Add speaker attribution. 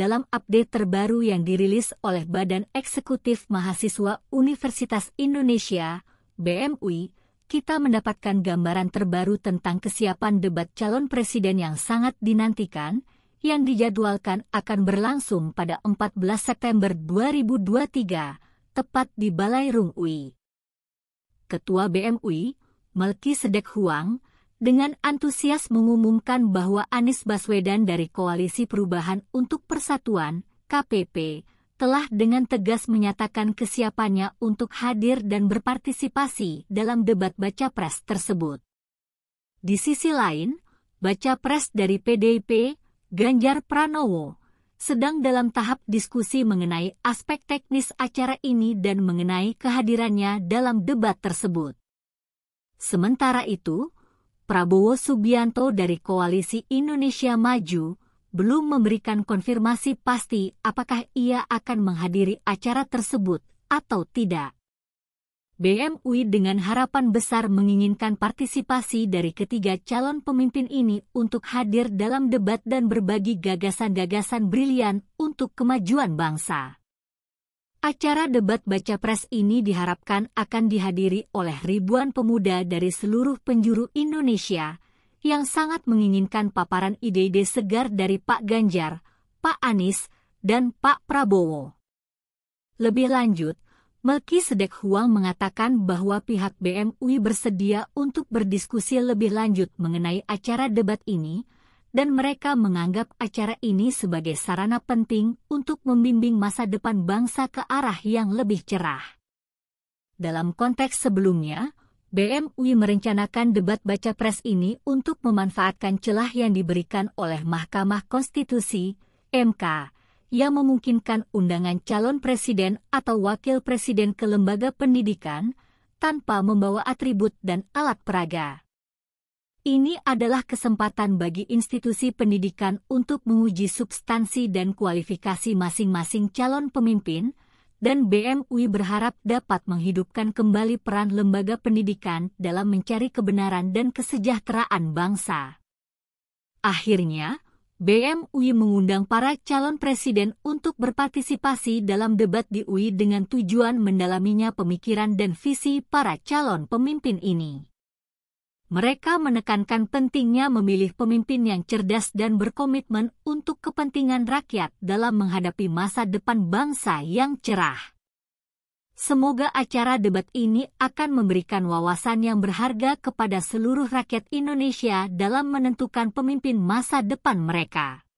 Speaker 1: dalam update terbaru yang dirilis oleh Badan Eksekutif Mahasiswa Universitas Indonesia, BMUI, kita mendapatkan gambaran terbaru tentang kesiapan debat calon presiden yang sangat dinantikan, yang dijadwalkan akan berlangsung pada 14 September 2023, tepat di Balai Rung UI. Ketua BMUI, Melki Sedek Huang, dengan antusias mengumumkan bahwa Anies Baswedan dari Koalisi Perubahan untuk Persatuan (KPP) telah dengan tegas menyatakan kesiapannya untuk hadir dan berpartisipasi dalam debat baca pres tersebut. Di sisi lain, baca pres dari PDIP, Ganjar Pranowo, sedang dalam tahap diskusi mengenai aspek teknis acara ini dan mengenai kehadirannya dalam debat tersebut. Sementara itu, Prabowo Subianto dari Koalisi Indonesia Maju belum memberikan konfirmasi pasti apakah ia akan menghadiri acara tersebut atau tidak. BMUI dengan harapan besar menginginkan partisipasi dari ketiga calon pemimpin ini untuk hadir dalam debat dan berbagi gagasan-gagasan brilian untuk kemajuan bangsa. Acara debat baca pres ini diharapkan akan dihadiri oleh ribuan pemuda dari seluruh penjuru Indonesia yang sangat menginginkan paparan ide-ide segar dari Pak Ganjar, Pak Anies, dan Pak Prabowo. Lebih lanjut, Melki Sedek Huang mengatakan bahwa pihak BMUI bersedia untuk berdiskusi lebih lanjut mengenai acara debat ini, dan mereka menganggap acara ini sebagai sarana penting untuk membimbing masa depan bangsa ke arah yang lebih cerah. Dalam konteks sebelumnya, BMUI merencanakan debat baca pres ini untuk memanfaatkan celah yang diberikan oleh Mahkamah Konstitusi (MK) yang memungkinkan undangan calon presiden atau wakil presiden ke lembaga pendidikan tanpa membawa atribut dan alat peraga. Ini adalah kesempatan bagi institusi pendidikan untuk menguji substansi dan kualifikasi masing-masing calon pemimpin, dan BMUI berharap dapat menghidupkan kembali peran lembaga pendidikan dalam mencari kebenaran dan kesejahteraan bangsa. Akhirnya, BMUI mengundang para calon presiden untuk berpartisipasi dalam debat di UI dengan tujuan mendalaminya pemikiran dan visi para calon pemimpin ini mereka menekankan pentingnya memilih pemimpin yang cerdas dan berkomitmen untuk kepentingan rakyat dalam menghadapi masa depan bangsa yang cerah. Semoga acara debat ini akan memberikan wawasan yang berharga kepada seluruh rakyat Indonesia dalam menentukan pemimpin masa depan mereka.